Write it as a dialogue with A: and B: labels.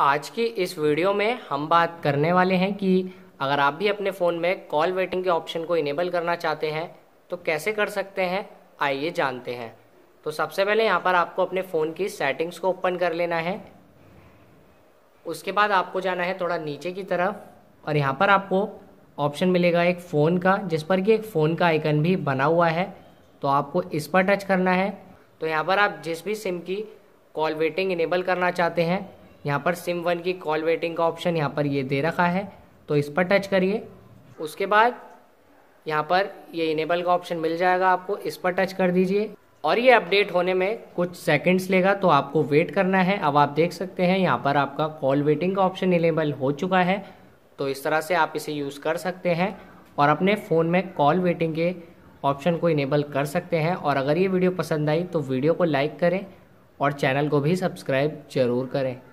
A: आज की इस वीडियो में हम बात करने वाले हैं कि अगर आप भी अपने फ़ोन में कॉल वेटिंग के ऑप्शन को इनेबल करना चाहते हैं तो कैसे कर सकते हैं आइए जानते हैं तो सबसे पहले यहाँ पर आपको अपने फ़ोन की सेटिंग्स को ओपन कर लेना है उसके बाद आपको जाना है थोड़ा नीचे की तरफ और यहाँ पर आपको ऑप्शन मिलेगा एक फ़ोन का जिस पर कि एक फ़ोन का आइकन भी बना हुआ है तो आपको इस पर टच करना है तो यहाँ पर आप जिस भी सिम की कॉल वेटिंग इनेबल करना चाहते हैं यहाँ पर सिम वन की कॉल वेटिंग का ऑप्शन यहाँ पर ये दे रखा है तो इस पर टच करिए उसके बाद यहाँ पर ये इनेबल का ऑप्शन मिल जाएगा आपको इस पर टच कर दीजिए और ये अपडेट होने में कुछ सेकंड्स लेगा तो आपको वेट करना है अब आप देख सकते हैं यहाँ पर आपका कॉल वेटिंग का ऑप्शन इनेबल हो चुका है तो इस तरह से आप इसे यूज़ कर सकते हैं और अपने फ़ोन में कॉल वेटिंग के ऑप्शन को इनेबल कर सकते हैं और अगर ये वीडियो पसंद आई तो वीडियो को लाइक करें और चैनल को भी सब्सक्राइब ज़रूर करें